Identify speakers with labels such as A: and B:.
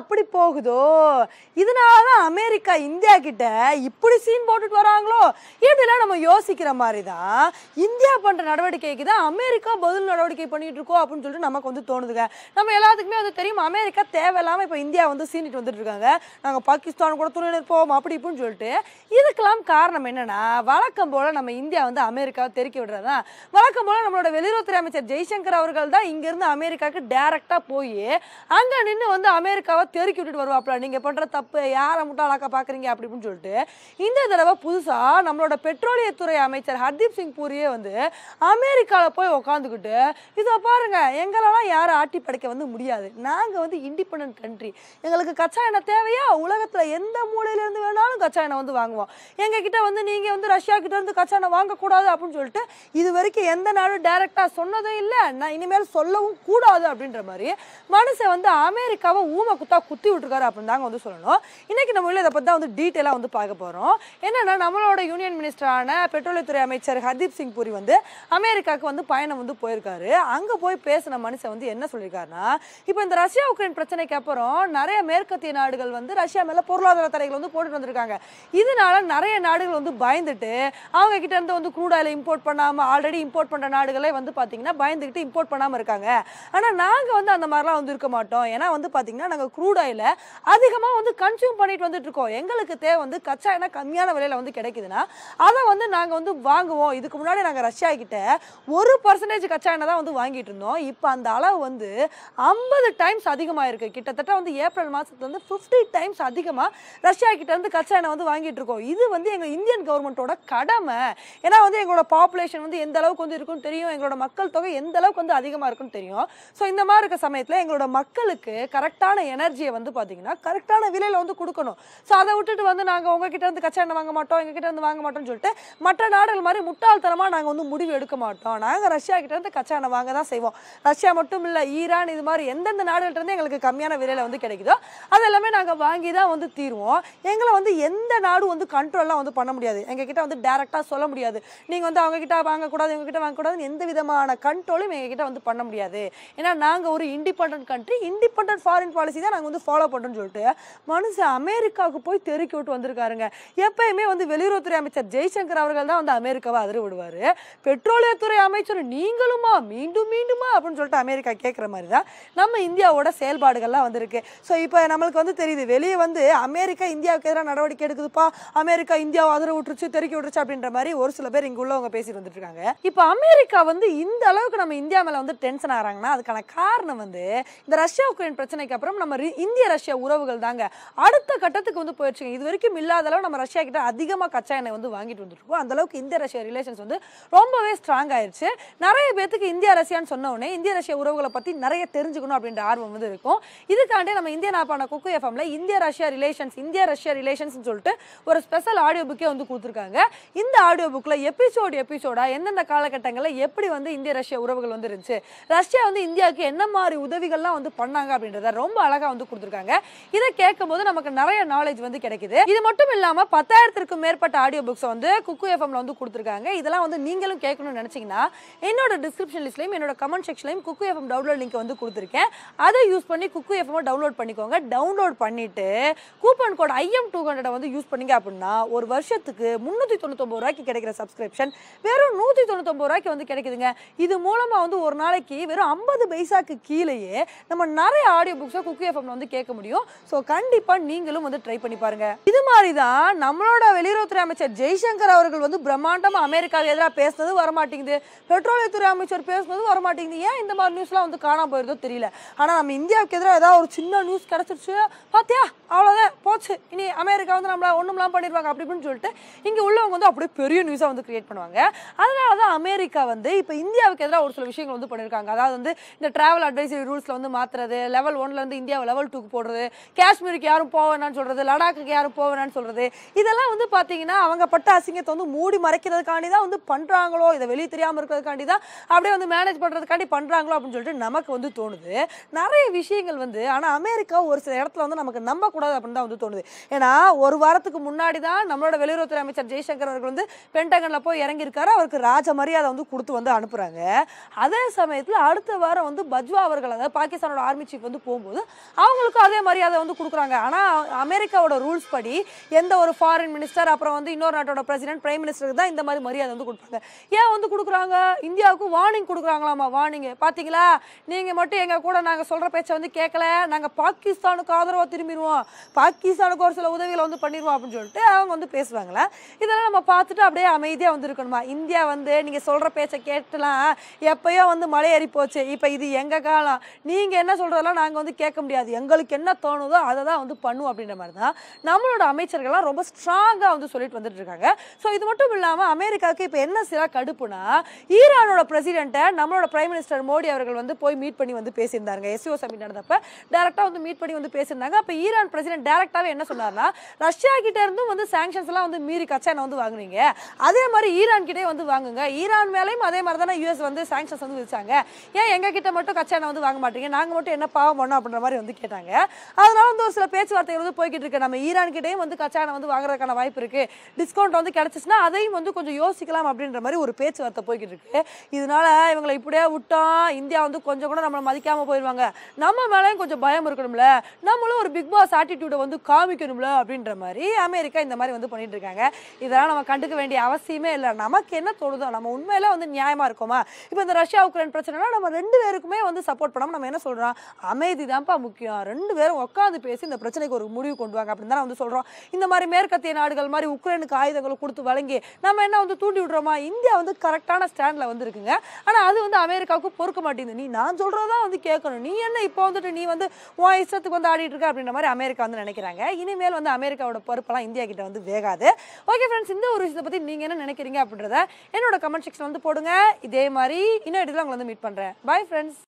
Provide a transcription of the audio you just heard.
A: அப்படி போகுதோ இதனால தான் அமெரிக்கா இந்தியா கிட்ட இப்படி சீன் போட்டுட்டு வராங்களோ இப்படிலாம் நம்ம யோசிக்கிற மாதிரி தான் இந்தியா பண்ணுற நடவடிக்கைக்கு தான் அமெரிக்கா பதில் நடவடிக்கை பண்ணிட்டு இருக்கோம் அப்படின்னு சொல்லிட்டு நமக்கு வந்து தோணுதுங்க நம்ம எல்லாத்துக்குமே அது தெரியும் அமெரிக்கா தேவையில்லாமல் இப்போ இந்தியா வந்து சீனிட்டு வந்துட்டு இருக்காங்க நாங்கள் பாகிஸ்தான் கூட துணை நிற்போம் அப்படி இப்படின்னு சொல்லிட்டு இதுக்கெல்லாம் காரணம் என்னன்னா வழக்கம் போல நம்ம இந்தியா வந்து அமெரிக்காவை தெருக்கி விடுறதா வழக்கம் போல் நம்மளோட வெளியுறவுத்துறை அமைச்சர் ஜெய்சங்கர் அவர்கள் தான் இங்கேருந்து அமெரிக்காவுக்கு டேரெக்டாக போய் அங்கே நின்று வந்து அமெரிக்காவை தெருக்கி விட்டுட்டு வருவாப்ல நீங்கள் பண்ணுற தப்பு யாரை முட்டாளாக்க பார்க்குறீங்க அப்படி அப்படின்னு சொல்லிட்டு இந்த தடவை புதுசாக நம்மளோட பெட்ரோலியத்துறை அமைச்சர் ஹர்தீப் சிங் பூரியே வந்து அமெரிக்காவில் போய் உக்காந்துக்கிட்டு இதை பாருங்கள் எங்களெல்லாம் யாரும் ஆட்டி படைக்க வந்து முடியாது நாங்கள் வந்து இண்டிபெண்ட் கண்ட்ரி எங்களுக்கு கச்சா எண்ணெய் தேவையா உலகத்தில் எந்த மூலையிலேருந்து வேணாலும் கச்சா எண்ணெய் வந்து வாங்குவோம் எங்ககிட்ட வந்து நீங்கள் வந்து ரஷ்யா கிட்டேருந்து கச்சா எண்ணெய் வாங்கக்கூடாது அப்படின்னு சொல்லிட்டு இது வரைக்கும் எந்த நாடும் டைரெக்டாக சொன்னதும் இல்லை நான் இனிமேல் சொல்லவும் கூடாது அப்படின்ற மாதிரி மனசை வந்து அமெரிக்காவை ஊமை குத்தா ஃபுல்லாக குத்தி விட்டுருக்காரு அப்படின்னு தாங்க வந்து சொல்லணும் இன்றைக்கி நம்ம இதை பற்றி தான் வந்து டீட்டெயிலாக வந்து பார்க்க போகிறோம் என்னென்னா நம்மளோட யூனியன் மினிஸ்டரான பெட்ரோலியத்துறை அமைச்சர் ஹர்தீப் சிங் புரி வந்து அமெரிக்காவுக்கு வந்து பயணம் வந்து போயிருக்காரு அங்கே போய் பேசின மனுஷன் வந்து என்ன சொல்லியிருக்காருன்னா இப்போ இந்த ரஷ்யா உக்ரைன் பிரச்சனைக்கு அப்புறம் நிறைய மேற்கத்திய நாடுகள் வந்து ரஷ்யா மேலே பொருளாதார தடைகள் வந்து போட்டுட்டு வந்திருக்காங்க இதனால நிறைய நாடுகள் வந்து பயந்துட்டு அவங்க கிட்ட இருந்து வந்து க்ரூட் ஆயில் இம்போர்ட் பண்ணாமல் ஆல்ரெடி இம்போர்ட் பண்ணுற நாடுகளே வந்து பார்த்தீங்கன்னா பயந்துக்கிட்டு இம்போர்ட் பண்ணாமல் இருக்காங்க ஆனால் நாங்கள் வந்து அந்த மாதிரிலாம் வந்து இருக்க மாட்டோம் ஏன்னா வந்து பார்த்தீங்கன்னா நாங்கள் க்ரூட் ஆயில அதிகமாக வந்து கன்சியூம் பண்ணிட்டு வந்துட்டு இருக்கோம் எங்களுக்கு தேவை வந்து கச்சா எண்ணெய் கம்மியான விலையில வந்து கிடைக்குதுன்னா அதை வந்து நாங்கள் வந்து வாங்குவோம் இதுக்கு முன்னாடி நாங்கள் ரஷ்யா கிட்ட ஒரு பர்சன்டேஜ் கச்சா எண்ணெய் தான் வந்து வாங்கிட்டு இருந்தோம் இப்போ அந்த அளவு வந்து ஐம்பது டைம்ஸ் அதிகமாக இருக்கு கிட்டத்தட்ட வந்து ஏப்ரல் மாதத்துல வந்து ஃபிஃப்டி டைம்ஸ் அதிகமாக ரஷ்யா கிட்ட இருந்து கச்சா எண்ணெய் வந்து வாங்கிட்டு இருக்கோம் இது வந்து எங்கள் இந்தியன் கவர்மெண்ட்டோட கடமை ஏன்னா வந்து எங்களோட பாப்புலேஷன் வந்து எந்த அளவுக்கு வந்து இருக்கும்னு தெரியும் எங்களோட மக்கள் தொகை எந்த அளவுக்கு வந்து அதிகமாக இருக்குன்னு தெரியும் ஸோ இந்த மாதிரி இருக்க சமயத்தில் எங்களோட மக்களுக்கு கரெக்டான எனர்ஜி எனர்ஜியை வந்து பார்த்தீங்கன்னா கரெக்டான விலையில் வந்து கொடுக்கணும் ஸோ அதை விட்டுட்டு வந்து நாங்கள் உங்ககிட்ட இருந்து கச்சா எண்ணெய் வாங்க மாட்டோம் எங்ககிட்ட இருந்து வாங்க மாட்டோம்னு சொல்லிட்டு மற்ற நாடுகள் மாதிரி முட்டாள்தனமாக நாங்கள் வந்து முடிவு எடுக்க மாட்டோம் நாங்கள் ரஷ்யா கிட்ட இருந்து கச்சா எண்ணெய் வாங்க தான் செய்வோம் ரஷ்யா மட்டும் இல்லை ஈரான் இது மாதிரி எந்தெந்த நாடுகள்கிட்ட எங்களுக்கு கம்மியான விலையில் வந்து கிடைக்குதோ அது எல்லாமே நாங்கள் வாங்கி தான் வந்து தீர்வோம் எங்களை வந்து எந்த நாடும் வந்து கண்ட்ரோல்லாம் வந்து பண்ண முடியாது எங்ககிட்ட வந்து டேரெக்டாக சொல்ல முடியாது நீங்கள் வந்து அவங்ககிட்ட வாங்கக்கூடாது எங்ககிட்ட வாங்கக்கூடாதுன்னு எந்த விதமான கண்ட்ரோலும் எங்ககிட்ட வந்து பண்ண முடியாது ஏன்னா நாங்கள் ஒரு independent country independent foreign policy தான் நாங்கள் வந்து ஃபாலோ பண்ணுறோம்னு சொல்லிட்டு மனுஷன் அமெரிக்காவுக்கு போய் தெருக்கி விட்டு வந்திருக்காருங்க எப்பயுமே வந்து வெளியுறவுத்துறை அமைச்சர் ஜெய்சங்கர் அவர்கள் தான் வந்து அமெரிக்காவை அதிர விடுவார் பெட்ரோலியத்துறை அமைச்சர் நீங்களுமா மீண்டும் மீண்டுமா அப்படின்னு சொல்லிட்டு அமெரிக்கா கேட்குற மாதிரி தான் நம்ம இந்தியாவோட செயல்பாடுகள்லாம் வந்திருக்கு ஸோ இப்போ நம்மளுக்கு வந்து தெரியுது வெளியே வந்து அமெரிக்கா இந்தியாவுக்கு எதிராக நடவடிக்கை எடுக்குதுப்பா அமெரிக்கா இந்தியாவை அதிர விட்டுருச்சு தெருக்கி விட்டுருச்சு அப்படின்ற மாதிரி ஒரு சில பேர் இங்கே உள்ளவங்க பேசிட்டு வந்துட்டு இருக்காங்க இப்போ அமெரிக்கா வந்து இந்த அளவுக்கு நம்ம இந்தியா மேலே வந்து டென்ஷன் ஆகிறாங்கன்னா அதுக்கான காரணம் வந்து இந்த ரஷ்யா உக்ரைன் பிரச்சனைக்கு அப்புறம் நம்ம இந்திய ரஷ்யா உறவுகள் தாங்க அடுத்த கட்டத்துக்கு வந்து போயிடுச்சுங்க இது வரைக்கும் இல்லாத அளவு நம்ம ரஷ்யா கிட்ட அதிகமாக கச்சா எண்ணெய் வந்து வாங்கிட்டு வந்துருக்கோம் அந்த அளவுக்கு இந்திய ரஷ்யா ரிலேஷன்ஸ் வந்து ரொம்பவே ஸ்ட்ராங் ஆயிடுச்சு நிறைய பேத்துக்கு இந்தியா ரஷ்யான்னு உடனே இந்திய ரஷ்யா உறவுகளை பற்றி நிறைய தெரிஞ்சுக்கணும் அப்படின்ற ஆர்வம் வந்து இருக்கும் இதுக்காண்டே நம்ம இந்திய நாப்பான குக்கு எஃப்எம்ல இந்திய Russia relations India Russia relations சொல்லிட்டு ஒரு ஸ்பெஷல் ஆடியோ புக்கே வந்து கொடுத்துருக்காங்க இந்த ஆடியோ புக்கில் எபிசோடு எபிசோடா எந்தெந்த காலகட்டங்களில் எப்படி வந்து இந்திய ரஷ்ய உறவுகள் வந்து இருந்துச்சு ரஷ்யா வந்து இந்தியாவுக்கு என்ன மாதிரி உதவிகள்லாம் வந்து பண்ணாங்க அப்படின்றத ரொம்ப அழகாக வந்து வந்து கொடுத்துருக்காங்க இதை கேட்கும்போது நமக்கு நிறைய நாலேஜ் வந்து கிடைக்குது இது மட்டும் இல்லாமல் பத்தாயிரத்திற்கும் மேற்பட்ட ஆடியோ புக்ஸ் வந்து குக்கு எஃப்எம்ல வந்து கொடுத்துருக்காங்க இதெல்லாம் வந்து நீங்களும் கேட்கணும்னு நினச்சிங்கன்னா என்னோட டிஸ்கிரிப்ஷன் லிஸ்ட்லையும் என்னோட கமெண்ட் செக்ஷன்லையும் குக்கு எஃப்எம் டவுன்லோட் லிங்க் வந்து கொடுத்துருக்கேன் அதை யூஸ் பண்ணி குக்கு எஃப்எம் டவுன்லோட் பண்ணிக்கோங்க டவுன்லோட் பண்ணிட்டு coupon code IM two hundred வந்து யூஸ் பண்ணீங்க அப்படின்னா ஒரு வருஷத்துக்கு முந்நூற்றி தொண்ணூத்தொம்பது ரூபாய்க்கு கிடைக்கிற சப்ஸ்கிரிப்ஷன் வெறும் நூற்றி தொண்ணூத்தொம்பது ரூபாய்க்கு வந்து கிடைக்குதுங்க இது மூலமாக வந்து ஒரு நாளைக்கு வெறும் ஐம்பது பைசாக்கு கீழேயே நம்ம நிறைய ஆடியோ புக்ஸை குக்கு எஃப்எம் ஆப்ஷன் வந்து கேட்க முடியும் ஸோ கண்டிப்பாக நீங்களும் வந்து ட்ரை பண்ணி பாருங்க இது மாதிரி தான் நம்மளோட வெளியுறவுத்துறை அமைச்சர் ஜெய்சங்கர் அவர்கள் வந்து பிரம்மாண்டமாக அமெரிக்காவுக்கு எதிராக பேசுனது வரமாட்டேங்குது பெட்ரோலியத்துறை அமைச்சர் பேசுனது வரமாட்டேங்குது ஏன் இந்த மாதிரி நியூஸ்லாம் வந்து காணாம போயிருந்தோ தெரியல ஆனால் நம்ம இந்தியாவுக்கு எதிராக ஏதாவது ஒரு சின்ன நியூஸ் கிடச்சிருச்சு பார்த்தியா அவ்வளோதான் போச்சு இனி அமெரிக்கா வந்து நம்மளால் ஒன்றும்லாம் பண்ணிடுவாங்க அப்படி இப்படின்னு சொல்லிட்டு இங்கே உள்ளவங்க வந்து அப்படியே பெரிய நியூஸாக வந்து கிரியேட் பண்ணுவாங்க அதனால தான் அமெரிக்கா வந்து இப்போ இந்தியாவுக்கு எதிராக ஒரு சில விஷயங்கள் வந்து பண்ணியிருக்காங்க அதாவது வந்து இந்த ட்ராவல் அட்வைசரி ரூல்ஸில் வந்து மாற்றுறது லெவல் ஒன்லேருந்து இந்தியாவில் லெவல் லெவல் டூக்கு போடுறது காஷ்மீருக்கு யாரும் போக வேணாம்னு சொல்கிறது லடாக்குக்கு யாரும் போக வேணாம்னு சொல்கிறது இதெல்லாம் வந்து பார்த்தீங்கன்னா அவங்க பட்ட அசிங்கத்தை வந்து மூடி மறைக்கிறதுக்காண்டி தான் வந்து பண்ணுறாங்களோ இதை வெளியே தெரியாமல் இருக்கிறதுக்காண்டி தான் அப்படியே வந்து மேனேஜ் பண்ணுறதுக்காண்டி பண்ணுறாங்களோ அப்படின்னு சொல்லிட்டு நமக்கு வந்து தோணுது நிறைய விஷயங்கள் வந்து ஆனால் அமெரிக்கா ஒரு சில இடத்துல வந்து நமக்கு நம்பக்கூடாது அப்படின்னு தான் வந்து தோணுது ஏன்னா ஒரு வாரத்துக்கு முன்னாடி தான் நம்மளோட வெளியுறவுத்துறை அமைச்சர் ஜெய்சங்கர் அவர்கள் வந்து பென்டகனில் போய் இறங்கியிருக்காரு அவருக்கு ராஜ மரியாதை வந்து கொடுத்து வந்து அனுப்புகிறாங்க அதே சமயத்தில் அடுத்த வாரம் வந்து பஜ்வா அவர்கள் அதாவது பாகிஸ்தானோட ஆர்மி சீஃப் வந்து போகும்போது அவங்களுக்கும் அதே மரியாதை வந்து கொடுக்குறாங்க ஆனால் அமெரிக்காவோட ரூல்ஸ் படி எந்த ஒரு ஃபாரின் மினிஸ்டர் அப்புறம் வந்து இன்னொரு நாட்டோட பிரசிடென்ட் பிரைம் மினிஸ்டருக்கு தான் இந்த மாதிரி மரியாதை வந்து கொடுப்பாங்க ஏன் வந்து கொடுக்குறாங்க இந்தியாவுக்கும் வார்னிங் கொடுக்குறாங்களாமா வார்னிங் பார்த்தீங்களா நீங்கள் மட்டும் எங்கள் கூட நாங்கள் சொல்கிற பேச்சை வந்து கேட்கல நாங்கள் பாகிஸ்தானுக்கு ஆதரவாக திரும்பிடுவோம் பாகிஸ்தானுக்கு ஒரு சில உதவிகளை வந்து பண்ணிடுவோம் அப்படின்னு சொல்லிட்டு அவங்க வந்து பேசுவாங்களே இதெல்லாம் நம்ம பார்த்துட்டு அப்படியே அமைதியாக வந்து இருக்கணுமா இந்தியா வந்து நீங்கள் சொல்கிற பேச்சை கேட்டுலாம் எப்பயோ வந்து மலை ஏறி போச்சு இப்போ இது எங்கள் காலம் நீங்கள் என்ன சொல்கிறதெல்லாம் நாங்கள் வந்து கேட்க முடியாது அது எங்களுக்கு என்ன தோணுதோ அதை தான் வந்து பண்ணும் அப்படின்ற மாதிரி தான் நம்மளோட அமைச்சர்கள்லாம் ரொம்ப ஸ்ட்ராங்காக வந்து சொல்லிட்டு வந்துட்டு இருக்காங்க ஸோ இது மட்டும் இல்லாமல் அமெரிக்காவுக்கு இப்போ என்ன சில கடுப்புனா ஈரானோட பிரசிடென்ட்டை நம்மளோட பிரைம் மினிஸ்டர் மோடி அவர்கள் வந்து போய் மீட் பண்ணி வந்து பேசியிருந்தாங்க எஸ்ஓ சமி நடந்தப்ப டேரெக்டாக வந்து மீட் பண்ணி வந்து பேசியிருந்தாங்க அப்போ ஈரான் பிரசிடென்ட் டேரெக்டாகவே என்ன சொன்னார்னா ரஷ்யா கிட்ட இருந்தும் வந்து சாங்ஷன்ஸ் எல்லாம் வந்து மீறி கச்சா வந்து வாங்குறீங்க அதே மாதிரி ஈரான் கிட்டே வந்து வாங்குங்க ஈரான் மேலேயும் அதே மாதிரி தானே யூஎஸ் வந்து சாங்ஷன்ஸ் வந்து விதிச்சாங்க ஏன் எங்க கிட்ட மட்டும் கச்சா வந்து வாங்க மாட்டீங்க நாங்கள் மட்டும் என்ன பாவம் பண்ணோம் அப்படின்ற மாதிரி வந்து கேட்டாங்க அதனால வந்து ஒரு சில பேச்சுவார்த்தைகள் வந்து போய்கிட்டு இருக்கு நம்ம ஈரான் கிட்டையும் வந்து கச்சானை வந்து வாங்குறதுக்கான வாய்ப்பு இருக்கு டிஸ்கவுண்ட் வந்து கிடைச்சிச்சுன்னா அதையும் வந்து கொஞ்சம் யோசிக்கலாம் அப்படின்ற மாதிரி ஒரு பேச்சுவார்த்தை போய்கிட்டு இருக்கு இதனால இவங்களை இப்படியே விட்டோம் இந்தியா வந்து கொஞ்சம் கூட நம்மளை மதிக்காம போயிடுவாங்க நம்ம மேலேயும் கொஞ்சம் பயம் இருக்கணும்ல நம்மளும் ஒரு பிக் பாஸ் ஆட்டிடியூடை வந்து காமிக்கணும்ல அப்படின்ற மாதிரி அமெரிக்கா இந்த மாதிரி வந்து பண்ணிட்டு இருக்காங்க இதெல்லாம் நம்ம கண்டுக்க வேண்டிய அவசியமே இல்லை நமக்கு என்ன தோணுதோ நம்ம உண்மையில வந்து நியாயமா இருக்கோமா இப்போ இந்த ரஷ்யா உக்ரைன் பிரச்சனைனா நம்ம ரெண்டு பேருக்குமே வந்து சப்போர்ட் பண்ணாமல் நம்ம என்ன சொல்றோம் அமைதி தான்ப்பா முக்கியம் ரெண்டு பேரும் உட்காந்து பேசி இந்த பிரச்சனைக்கு ஒரு முடிவு கொண்டு வாங்க அப்படின்னு தான் வந்து சொல்கிறோம் இந்த மாதிரி மேற்கத்திய நாடுகள் மாதிரி உக்ரைனுக்கு ஆயுதங்களை கொடுத்து வழங்கி நம்ம என்ன வந்து தூண்டி விடுறோமா இந்தியா வந்து கரெக்டான ஸ்டாண்டில் வந்து இருக்குங்க ஆனால் அது வந்து அமெரிக்காவுக்கு பொறுக்க மாட்டேங்குது நீ நான் சொல்கிறதா வந்து கேட்கணும் நீ என்ன இப்போ வந்துட்டு நீ வந்து உன் இஷ்டத்துக்கு வந்து ஆடிட்டு இருக்க அப்படின்ற மாதிரி அமெரிக்கா வந்து நினைக்கிறாங்க இனிமேல் வந்து அமெரிக்காவோட பொறுப்பெல்லாம் இந்தியா கிட்ட வந்து வேகாது ஓகே ஃப்ரெண்ட்ஸ் இந்த ஒரு விஷயத்தை பற்றி நீங்கள் என்ன நினைக்கிறீங்க அப்படின்றத என்னோட கமெண்ட் செக்ஷன் வந்து போடுங்க இதே மாதிரி இன்னும் இடத்துல உங்களை வந்து மீட் பண்ணுறேன் பாய் ஃப்ரெண்ட்ஸ்